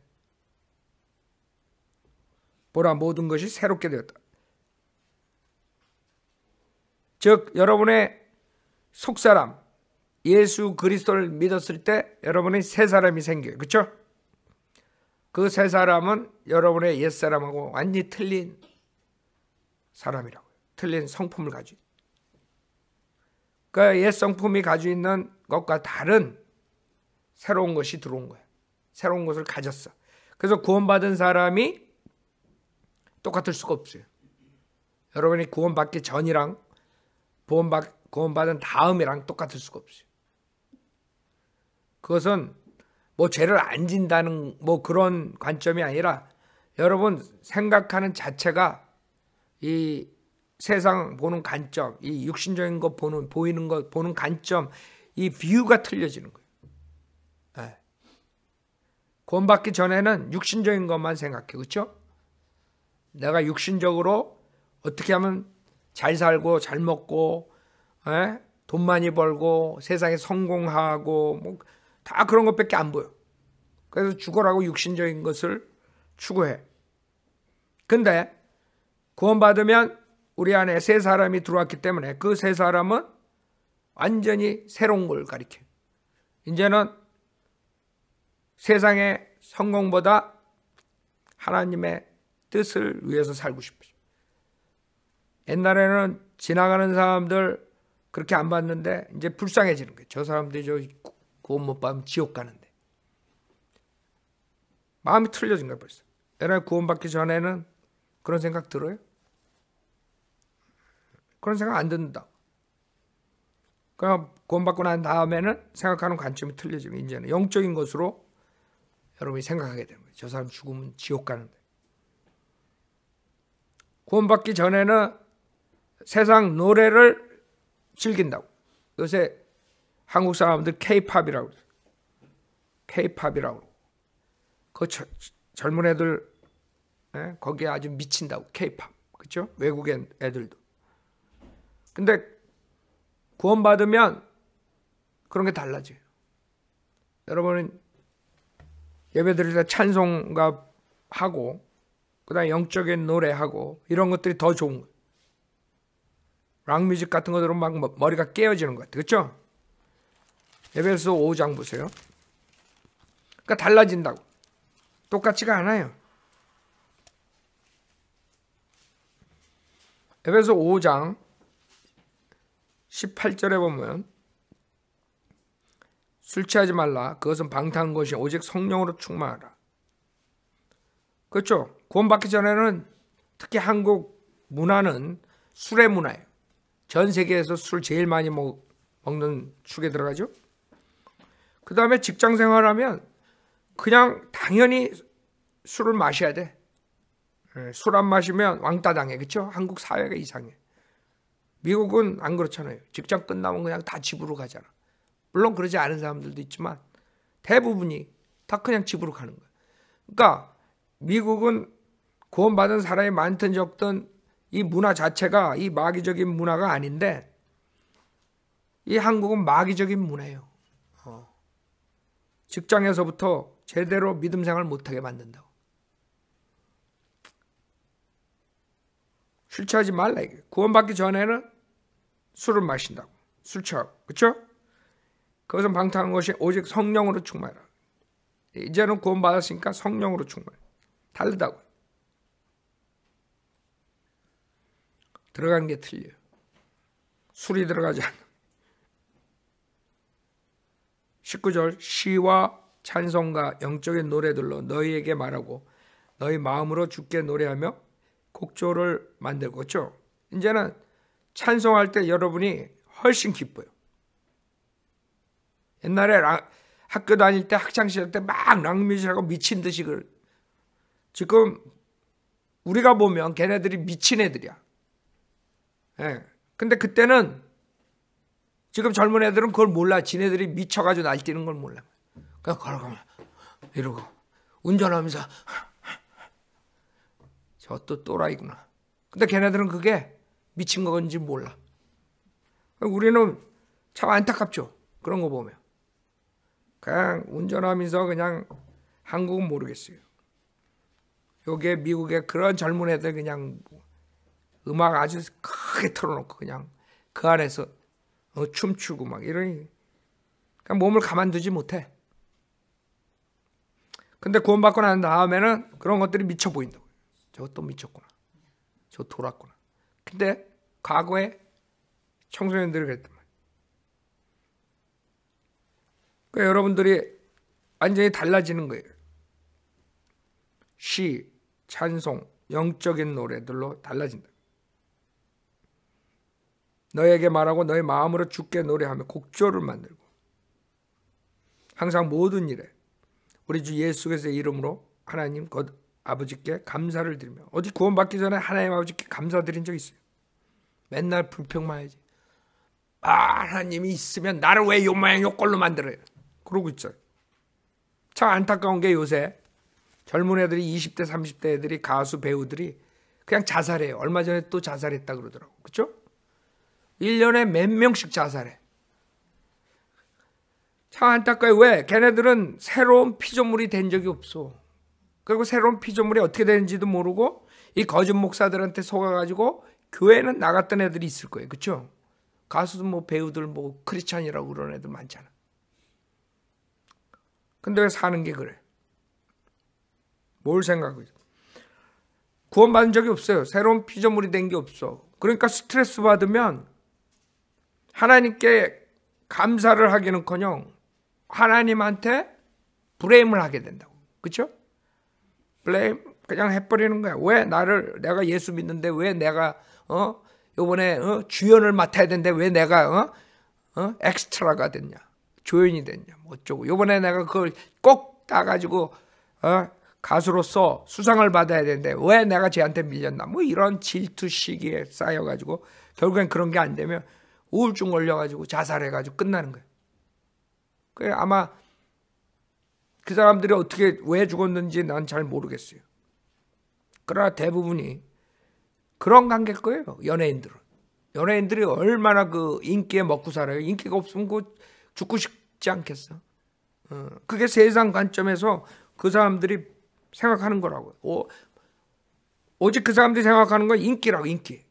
보라 모든 것이 새롭게 되었다. 즉 여러분의 속사람 예수 그리스도를 믿었을 때 여러분의 새 사람이 생겨요. 그렇죠? 그 새 사람은 여러분의 옛 사람하고 완전히 틀린 사람이라고 틀린 성품을 가지고. 그옛 그러니까 성품이 가지고 있는 것과 다른 새로운 것이 들어온 거예요. 새로운 것을 가졌어. 그래서 구원받은 사람이 똑같을 수가 없어요. 여러분이 구원받기 전이랑 구원받은 다음이랑 똑같을 수가 없어요. 그것은 뭐 죄를 안 진다는 뭐 그런 관점이 아니라 여러분 생각하는 자체가 이 세상 보는 관점, 이 육신적인 것 보는 보이는 것 보는 관점, 이비유가 틀려지는 거예요. 네. 구원받기 전에는 육신적인 것만 생각해, 그렇죠? 내가 육신적으로 어떻게 하면 잘 살고 잘 먹고 에? 예? 돈 많이 벌고 세상에 성공하고 뭐다 그런 것밖에 안 보여. 그래서 죽어라고 육신적인 것을 추구해. 근데 구원받으면 우리 안에 세 사람이 들어왔기 때문에 그 세 사람은 완전히 새로운 걸 가리켜. 이제는 세상의 성공보다 하나님의 뜻을 위해서 살고 싶어요. 옛날에는 지나가는 사람들 그렇게 안 봤는데 이제 불쌍해지는 거예요. 저 사람들이 저 구원 못 받으면 지옥 가는데. 마음이 틀려진 거야 벌써. 옛날 구원받기 전에는 그런 생각 들어요? 그런 생각 안 든다. 그럼 구원받고 난 다음에는 생각하는 관점이 틀려지면 이제는 영적인 것으로 여러분이 생각하게 되는 거예요. 저 사람 죽으면 지옥 가는데. 구원받기 전에는 세상 노래를 즐긴다고. 요새 한국 사람들 케이팝이라고 그래 케이팝이라고. 그 저, 젊은 애들 예? 거기에 아주 미친다고 케이팝. 그렇죠? 외국 인 애들도. 근데 구원받으면 그런 게 달라져요. 여러분은 예배드릴 때 찬송가 하고 그다음 영적인 노래하고 이런 것들이 더 좋은 거예요. 락 뮤직 같은 것들은막 머리가 깨어지는 것 같아요. 그렇죠? 에베소 5장 보세요. 그러니까 달라진다고. 똑같지가 않아요. 에베소 5장 18절에 보면 술 취하지 말라. 그것은 방탕한 것이 오직 성령으로 충만하라. 그렇죠? 구원받기 전에는 특히 한국 문화는 술의 문화예요. 전 세계에서 술 제일 많이 먹, 먹는 축에 들어가죠. 그 다음에 직장 생활하면 그냥 당연히 술을 마셔야 돼. 예, 술안 마시면 왕따 당해. 그렇죠? 한국 사회가 이상해. 미국은 안 그렇잖아요. 직장 끝나면 그냥 다 집으로 가잖아. 물론 그러지 않은 사람들도 있지만 대부분이 다 그냥 집으로 가는 거야. 그러니까 미국은 구원받은 사람이 많든 적든 이 문화 자체가 이 마귀적인 문화가 아닌데 이 한국은 마귀적인 문화예요. 직장에서부터 제대로 믿음 생활 못하게 만든다고. 술 취하지 말라 이게. 구원받기 전에는 술을 마신다고. 술 취하고. 그렇죠? 그것은 방탕한 것이 오직 성령으로 충만하라. 이제는 구원받았으니까 성령으로 충만. 다르다고. 들어간 게 틀려요. 술이 들어가지 않아. 19절 시와 찬송과 영적인 노래들로 너희에게 말하고 너희 마음으로 죽게 노래하며 곡조를 만들고죠. 그렇죠? 있 이제는 찬송할 때 여러분이 훨씬 기뻐요. 옛날에 학교 다닐 때 학창 시절 때막 락뮤직하고 미친 듯이 그 지금 우리가 보면 걔네들이 미친 애들이야. 예. 근데 그때는 지금 젊은 애들은 그걸 몰라. 지네들이 미쳐가지고 날뛰는 걸 몰라. 그냥 걸어가면 이러고 운전하면서 저 또 또라이구나. 근데 걔네들은 그게 미친 건지 몰라. 우리는 참 안타깝죠. 그런 거 보면. 그냥 운전하면서 그냥 한국은 모르겠어요. 요게 미국의 그런 젊은 애들 그냥 뭐 음악 아주 크게 틀어놓고 그냥 그 안에서 어, 춤추고 막이런 그러니까 몸을 가만두지 못해. 근데 구원받고 난 다음에는 그런 것들이 미쳐 보인다 저것도 미쳤구나. 저 돌았구나. 근데 과거에 청소년들이 그랬단 말이야. 그러니까 여러분들이 완전히 달라지는 거예요. 시, 찬송, 영적인 노래들로 달라진다. 너에게 말하고 너의 마음으로 죽게 노래하며 곡조를 만들고 항상 모든 일에 우리 주예수께서 이름으로 하나님 곧 아버지께 감사를 드리며 어디 구원받기 전에 하나님 아버지께 감사드린 적 있어요. 맨날 불평만 하지. 아 하나님이 있으면 나를 왜 요마양 요꼴로 만들어요. 그러고 있죠. 참 안타까운 게 요새 젊은 애들이 20대 30대 애들이 가수 배우들이 그냥 자살해요. 얼마 전에 또 자살했다 그러더라고. 그렇죠? 1년에 몇 명씩 자살해. 참 안타까워요. 왜? 걔네들은 새로운 피조물이 된 적이 없어. 그리고 새로운 피조물이 어떻게 되는지도 모르고 이 거짓 목사들한테 속아가지고 교회는 나갔던 애들이 있을 거예요. 그렇죠? 가수도 뭐 배우들 뭐 크리스찬이라고 그런 애들 많잖아. 근데 왜 사는 게 그래? 뭘 생각해? 구원받은 적이 없어요. 새로운 피조물이 된 게 없어. 그러니까 스트레스 받으면 하나님께 감사를 하기는커녕 하나님한테 브레임을 하게 된다고. 그쵸죠 블레임 그냥 해버리는 거야. 왜 나를 내가 예수 믿는데 왜 내가 어 요번에 어? 주연을 맡아야 되는데 왜 내가 어? 어? 엑스트라가 됐냐? 조연이 됐냐? 뭐 어쩌고. 요번에 내가 그걸 꼭 따가지고 어? 가수로서 수상을 받아야 되는데 왜 내가 쟤한테 밀렸나? 뭐 이런 질투 시기에 쌓여가지고 결국엔 그런 게 안 되면 우울증 걸려가지고 자살해가지고 끝나는 거예요. 그 아마 그 사람들이 어떻게 왜 죽었는지 난 잘 모르겠어요. 그러나 대부분이 그런 관계일 거예요. 연예인들은 연예인들이 얼마나 그 인기에 먹고 살아요. 인기가 없으면 그 죽고 싶지 않겠어. 어, 그게 세상 관점에서 그 사람들이 생각하는 거라고. 오, 오직 그 사람들이 생각하는 건 인기라고 인기.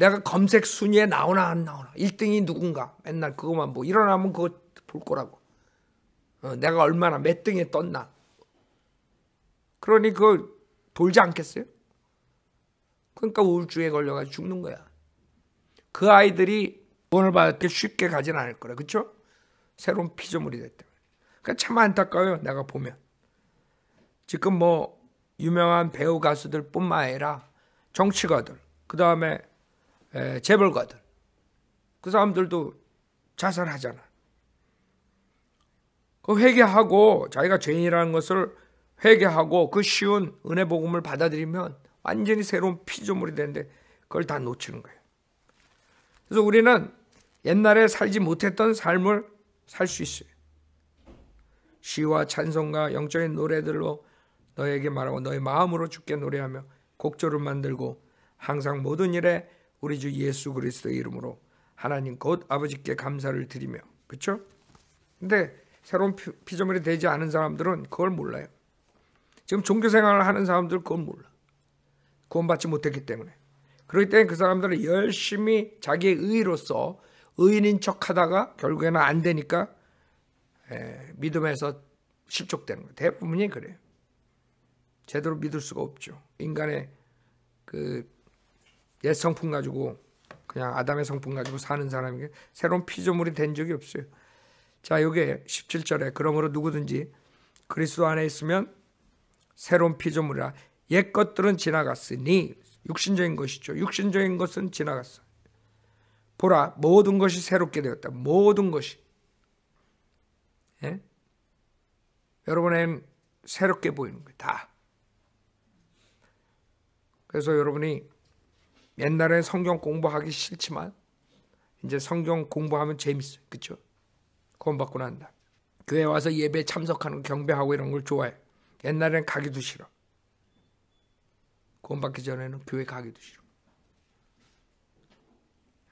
내가 검색 순위에 나오나 안 나오나 1등이 누군가 맨날 그것만 뭐 일어나면 그거 볼 거라고 어, 내가 얼마나 몇 등에 떴나 그러니 그걸 돌지 않겠어요? 그러니까 우울증에 걸려가 지고 죽는 거야 그 아이들이 돈을 받을 때 쉽게 가진 않을 거라 그쵸? 새로운 피조물이 됐다 그러니까 참 안타까워요 내가 보면 지금 뭐 유명한 배우 가수들 뿐만 아니라 정치가들 그 다음에 재벌가들 그 사람들도 자살하잖아. 그 회개하고 자기가 죄인이라는 것을 회개하고 그 쉬운 은혜 복음을 받아들이면 완전히 새로운 피조물이 되는데 그걸 다 놓치는 거예요. 그래서 우리는 옛날에 살지 못했던 삶을 살 수 있어요. 시와 찬송과 영적인 노래들로 너에게 말하고 너의 마음으로 죽게 노래하며 곡조를 만들고 항상 모든 일에 우리 주 예수 그리스도의 이름으로 하나님 곧 아버지께 감사를 드리며 그렇죠? 근데 새로운 피조물이 되지 않은 사람들은 그걸 몰라요. 지금 종교 생활을 하는 사람들 그걸 몰라. 구원받지 못했기 때문에. 그렇기 때문에 그 사람들은 열심히 자기의 의로서 의인인 척 하다가 결국에는 안 되니까 에, 믿음에서 실족되는 거예요. 대부분이 그래요. 제대로 믿을 수가 없죠. 인간의 그옛 성품 가지고 그냥 아담의 성품 가지고 사는 사람에게 새로운 피조물이 된 적이 없어요. 자, 요게 17절에 그러므로 누구든지 그리스도 안에 있으면 새로운 피조물이라 옛 것들은 지나갔으니 육신적인 것이죠. 육신적인 것은 지나갔어. 보라, 모든 것이 새롭게 되었다. 모든 것이. 예? 여러분엔 새롭게 보이는 거다. 그래서 여러분이 옛날에 성경 공부하기 싫지만 이제 성경 공부하면 재밌어요. 그렇죠? 구원받고 난다 교회 와서 예배 참석하는 경배하고 이런 걸 좋아해. 옛날엔 가기도 싫어. 구원받기 전에는 교회 가기도 싫어.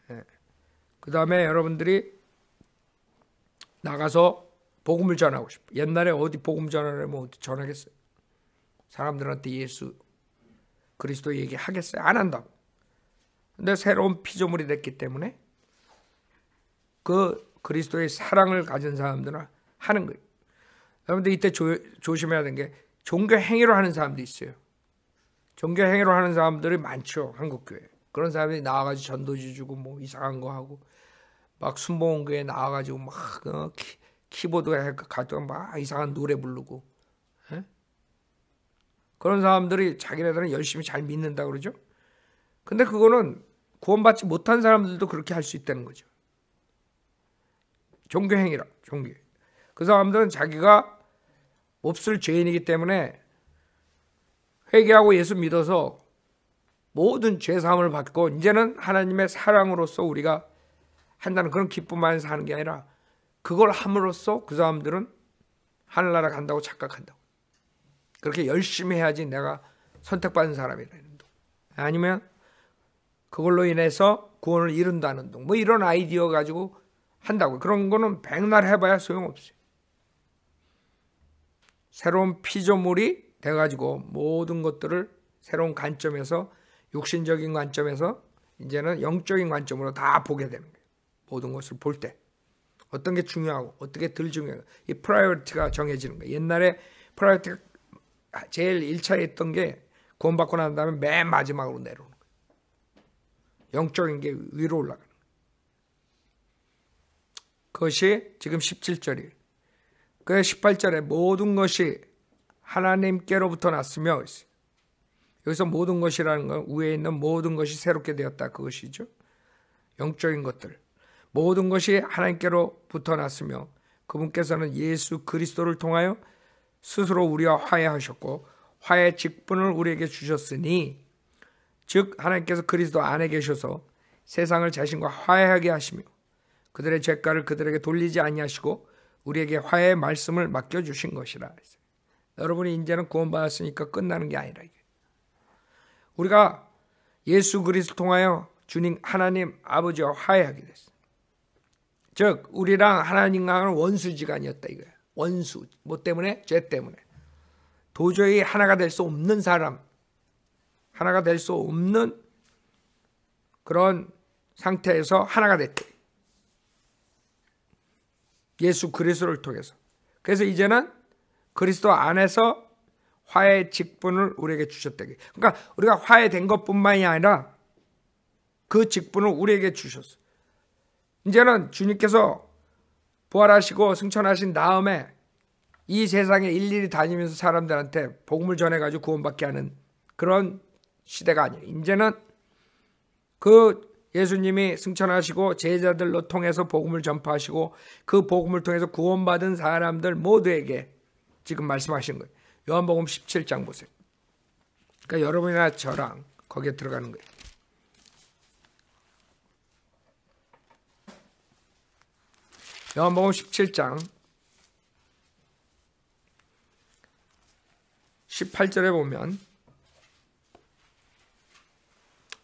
네. 예. 그 다음에 여러분들이 나가서 복음을 전하고 싶어. 옛날에 어디 복음 전하려면 뭐 어디 전하겠어요? 사람들한테 예수 그리스도 얘기하겠어요? 안 한다고. 근데 새로운 피조물이 됐기 때문에 그 그리스도의 사랑을 가진 사람들은 하는 거예요. 여러분들 이때 조, 조심해야 되는 게 종교 행위로 하는 사람도 있어요. 종교 행위로 하는 사람들이 많죠. 한국 교회. 그런 사람들이 나와 가지고 전도지 주고 뭐 이상한 거 하고 막순복교회 나와 가지고 막 어, 키, 보드 가지고 막 이상한 노래 부르고 에? 예? 그런 사람들이 자기네들은 열심히 잘 믿는다 그러죠. 근데 그거는 구원받지 못한 사람들도 그렇게 할 수 있다는 거죠. 종교 행위라 종교. 그 사람들은 자기가 몹쓸 죄인이기 때문에 회개하고 예수 믿어서 모든 죄 사함을 받고 이제는 하나님의 사랑으로서 우리가 한다는 그런 기쁨 안에 하는 게 아니라 그걸 함으로써 그 사람들은 하늘나라 간다고 착각한다고. 그렇게 열심히 해야지 내가 선택받은 사람이라는 거. 아니면 그걸로 인해서 구원을 이룬다는 둥. 뭐 이런 아이디어 가지고 한다고. 그런 거는 백날 해봐야 소용없어요. 새로운 피조물이 돼가지고 모든 것들을 새로운 관점에서 육신적인 관점에서 이제는 영적인 관점으로 다 보게 되는 거예요. 모든 것을 볼 때. 어떤 게 중요하고 어떻게 덜 중요하고 이 프라이어티가 정해지는 거예요. 옛날에 프라이어티가 제일 1차에 있던 게 구원받고 난 다음에 맨 마지막으로 내려오는 거 영적인 게 위로 올라가는 거예요. 그것이 지금 17절이에요. 그 18절에 모든 것이 하나님께로부터 났으며 여기서 모든 것이라는 건 위에 있는 모든 것이 새롭게 되었다 그것이죠. 영적인 것들 모든 것이 하나님께로부터 났으며 그분께서는 예수 그리스도를 통하여 스스로 우리와 화해하셨고 화해 직분을 우리에게 주셨으니 즉 하나님께서 그리스도 안에 계셔서 세상을 자신과 화해하게 하시며 그들의 죄가를 그들에게 돌리지 아니하시고 우리에게 화해의 말씀을 맡겨 주신 것이라. 여러분이 이제는 구원받았으니까 끝나는 게 아니라 우리가 예수 그리스도 통하여 주님 하나님 아버지와 화해하게 됐어. 즉 우리랑 하나님과는 원수지간이었다 이거야. 원수 뭐 때문에 죄 때문에 도저히 하나가 될 수 없는 사람 하나가 될 수 없는 그런 상태에서 하나가 됐대. 예수 그리스도를 통해서. 그래서 이제는 그리스도 안에서 화해 직분을 우리에게 주셨다 그러니까 우리가 화해된 것뿐만이 아니라 그 직분을 우리에게 주셨어. 이제는 주님께서 부활하시고 승천하신 다음에 이 세상에 일일이 다니면서 사람들한테 복음을 전해가지고 구원받게 하는 그런 시대가 아니에요. 이제는 그 예수님이 승천하시고 제자들로 통해서 복음을 전파하시고 그 복음을 통해서 구원받은 사람들 모두에게 지금 말씀하신 거예요. 요한복음 17장 보세요. 그러니까 여러분이나 저랑 거기에 들어가는 거예요. 요한복음 17장 18절에 보면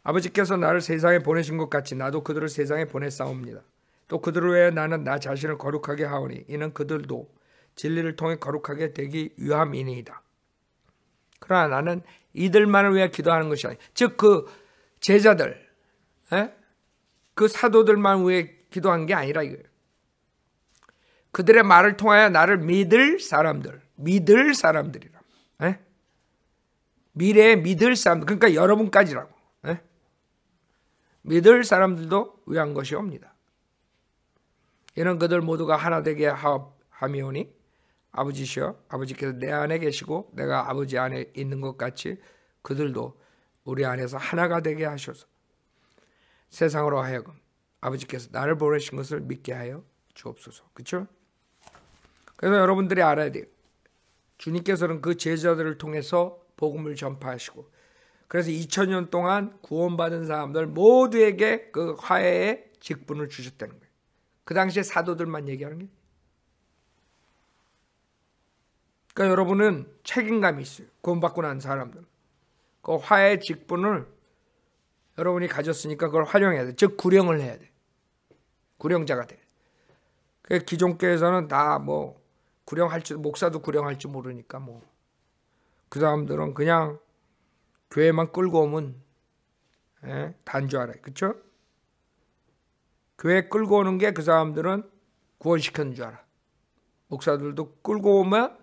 아버지께서 나를 세상에 보내신 것 같이 나도 그들을 세상에 보내사옵니다. 또 그들을 위하 나는 나 자신을 거룩하게 하오니 이는 그들도 진리를 통해 거룩하게 되기 위함이니이다. 그러나 나는 이들만을 위해 기도하는 것이 아니. 즉그 제자들, 에? 그 사도들만 위해 기도한 게 아니라 이거 그들의 말을 통하여 나를 믿을 사람들, 믿을 사람들이라. 에? 미래에 믿을 사람 그러니까 여러분까지라고. 믿을 사람들도 위한 것이 옵니다. 이는 그들 모두가 하나 되게 하미오니 아버지시여 아버지께서 내 안에 계시고 내가 아버지 안에 있는 것 같이 그들도 우리 안에서 하나가 되게 하셔서 세상으로 하여금 아버지께서 나를 보내신 것을 믿게 하여 주옵소서. 그렇죠? 그래서 여러분들이 알아야 돼요. 주님께서는 그 제자들을 통해서 복음을 전파하시고 그래서 2000년 동안 구원받은 사람들 모두에게 그 화해의 직분을 주셨다는 거예요. 그 당시에 사도들만 얘기하는 게. 그러니까 여러분은 책임감이 있어요. 구원받고 난 사람들. 그 화해의 직분을 여러분이 가졌으니까 그걸 활용해야 돼. 즉 구령을 해야 돼. 구령자가 돼. 그 기존교에서는 다 뭐 구령할 지 목사도 구령할 지 모르니까 뭐 그 사람들은 그냥 교회만 끌고 오면 예? 단주하래. 그쵸? 교회 끌고 오는 게 그 사람들은 구원시켰는줄 알아. 목사들도 끌고 오면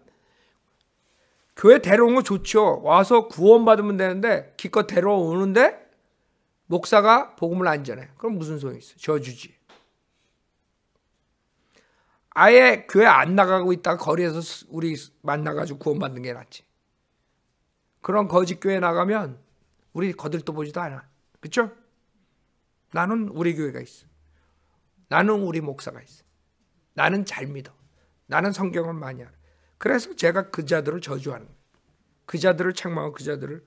교회 데려온 거 좋죠. 와서 구원받으면 되는데 기껏 데려오는데 목사가 복음을 안 전해. 그럼 무슨 소용이 있어? 저주지. 아예 교회 안 나가고 있다가 거리에서 우리 만나가지고 구원받는 게 낫지. 그런 거짓 교회 나가면 우리 거들떠 보지도 않아. 그렇죠? 나는 우리 교회가 있어. 나는 우리 목사가 있어. 나는 잘 믿어. 나는 성경을 많이 알아. 그래서 제가 그 자들을 저주하는 거예요. 그 자들을 책망하고 그 자들을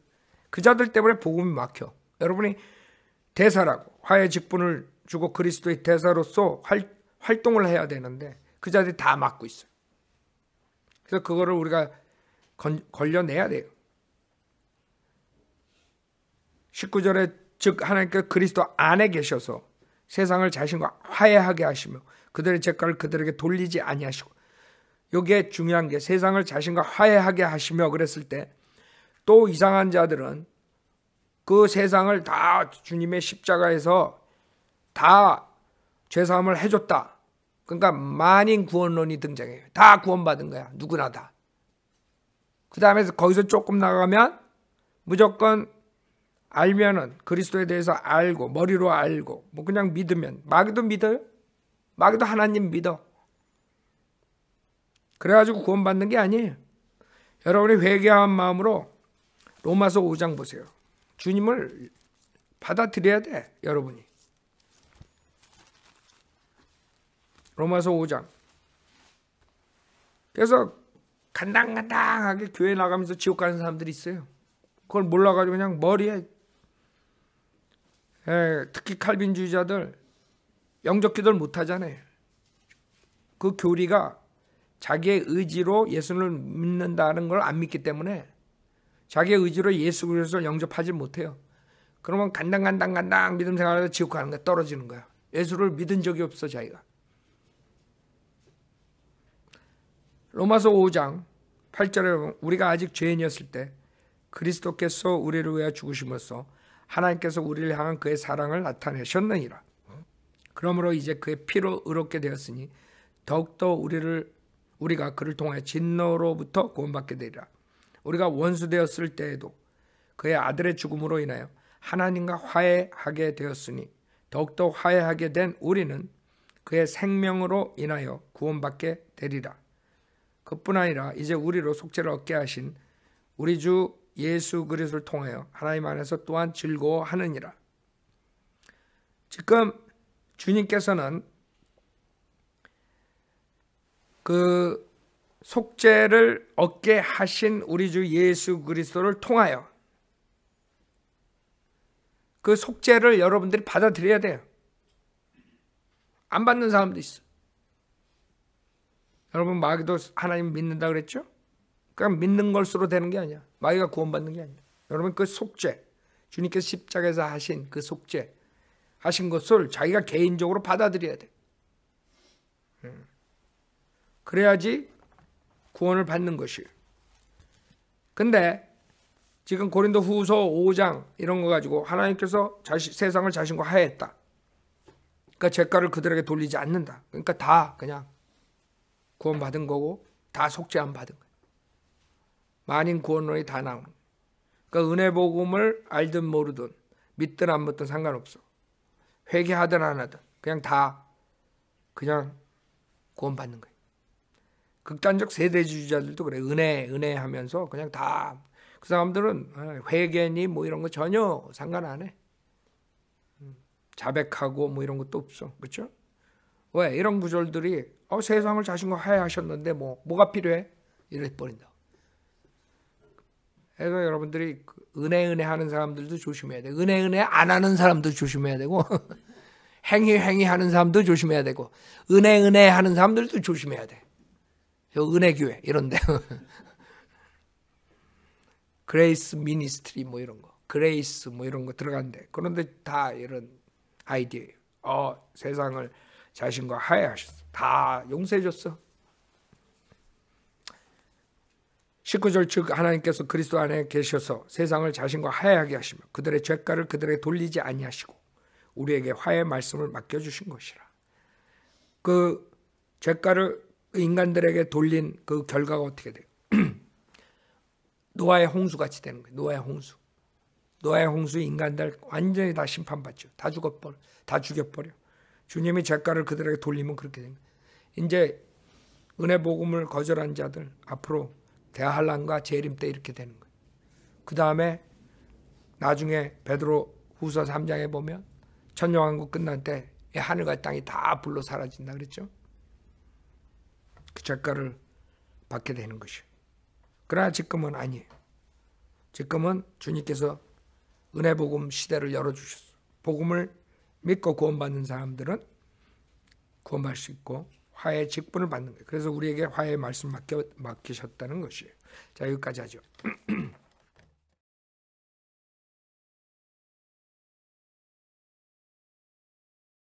그 자들 때문에 복음이 막혀. 여러분이 대사라고 화해 직분을 주고 그리스도의 대사로서 활, 활동을 해야 되는데 그 자들이 다 막고 있어요. 그래서 그거를 우리가 건, 걸려내야 돼요. 19절에 즉하나님께 그리스도 안에 계셔서 세상을 자신과 화해하게 하시며 그들의 죄가를 그들에게 돌리지 아니하시고 여기에 중요한 게 세상을 자신과 화해하게 하시며 그랬을 때 또 이상한 자들은 그 세상을 다 주님의 십자가에서 다 죄사함을 해줬다. 그러니까 만인 구원론이 등장해요. 다 구원받은 거야. 누구나 다. 그 다음에 거기서 조금 나가면 무조건 알면은 그리스도에 대해서 알고 머리로 알고 뭐 그냥 믿으면 마귀도 믿어요. 마귀도 하나님 믿어. 그래가지고 구원받는 게 아니에요. 여러분이 회개한 마음으로 로마서 5장 보세요. 주님을 받아들여야 돼, 여러분이. 로마서 5장. 그래서 간당간당하게 교회 나가면서 지옥 가는 사람들이 있어요. 그걸 몰라가지고 그냥 머리에 에, 예, 특히 칼빈주의자들 영적 기도를 못 하잖아요. 그 교리가 자기의 의지로 예수를 믿는다는 걸 안 믿기 때문에 자기의 의지로 예수 그리스도를 영접하지 못해요. 그러면 간당간당간당 믿음 생활에서 지옥 가는 거 떨어지는 거야. 예수를 믿은 적이 없어 자기가. 로마서 5장 8절에 우리가 아직 죄인이었을 때 그리스도께서 우리를 위하여 죽으심으로써 하나님께서 우리를 향한 그의 사랑을 나타내셨느니라. 그러므로 이제 그의 피로 의롭게 되었으니 더욱더 우리를 우리가 그를 통해 진노로부터 구원받게 되리라. 우리가 원수 되었을 때에도 그의 아들의 죽음으로 인하여 하나님과 화해하게 되었으니 더욱더 화해하게 된 우리는 그의 생명으로 인하여 구원받게 되리라. 그뿐 아니라 이제 우리로 속죄를 얻게 하신 우리 주 예수 그리스도를 통하여 하나님 안에서 또한 즐거워하느니라. 지금 주님께서는 그 속죄를 얻게 하신 우리 주 예수 그리스도를 통하여 그 속죄를 여러분들이 받아들여야 돼요. 안 받는 사람도 있어. 여러분 마귀도 하나님 믿는다 그랬죠? 그러 믿는 것으로 되는 게 아니야. 마귀가 구원받는 게 아니야. 여러분 그 속죄 주님께서 십자가에서 하신 그 속죄 하신 것을 자기가 개인적으로 받아들여야 돼. 음. 그래야지 구원을 받는 것이. 근데 지금 고린도 후서 5장 이런 거 가지고 하나님께서 자시, 세상을 자신과 하였다. 그러니까 죄가를 그들에게 돌리지 않는다. 그러니까 다 그냥 구원받은 거고 다속죄안 받은 거 만인 구원론이 다나오 그러니까 은혜 복음을 알든 모르든 믿든 안 믿든 상관없어. 회개하든 안 하든 그냥 다 그냥 구원받는 거예요. 극단적 세대주의자들도 그래. 은혜 은혜 하면서 그냥 다 그 사람들은 아, 회개니 뭐 이런 거 전혀 상관 안 해. 음, 자백하고 뭐 이런 것도 없어. 그렇죠? 왜 이런 구절들이 어, 세상을 자신과 화해하셨는데 뭐 뭐가 필요해? 이래 버린다. 그래서 여러분들이 그 은혜 은혜 하는 사람들도 조심해야 돼. 은혜 은혜 안 하는 사람도 조심해야 되고 행위 행위 하는 사람도 조심해야 되고 은혜 은혜 하는 사람들도 조심해야 돼. 은혜 교회 이런데 그레이스 미니스트리 뭐 이런 거 그레이스 뭐 이런 거 들어간대. 그런데 다 이런 아이디어어 세상을 자신과 하해하셨어다 용서해줬어. 19절 즉 하나님께서 그리스도 안에 계셔서 세상을 자신과 화해하게 하시며 그들의 죄가를 그들에게 돌리지 아니하시고 우리에게 화의 해 말씀을 맡겨 주신 것이라. 그 죄가를 인간들에게 돌린 그 결과가 어떻게 돼요? 노아의 홍수 같이 되는 거예요. 노아의 홍수. 노아의 홍수 인간들 완전히 다 심판받죠. 다 죽어버려. 다 죽여버려. 주님이 죄가를 그들에게 돌리면 그렇게 되는 거예요. 이제 은혜 복음을 거절한 자들 앞으로 대한란과 재림 때 이렇게 되는 거예요. 그 다음에 나중에 베드로 후서 3장에 보면 천년왕국 끝난 때 하늘과 땅이 다 불로 사라진다 그랬죠. 그 작가를 받게 되는 것이요. 그러나 지금은 아니에요. 지금은 주님께서 은혜 복음 시대를 열어주셨어. 복음을 믿고 구원받는 사람들은 구원받을 수 있고 화해 직분을 받는 거예요. 그래서 우리에게 화의 말씀 맡겨, 맡기셨다는 것이에요. 자, 여기까지 하죠.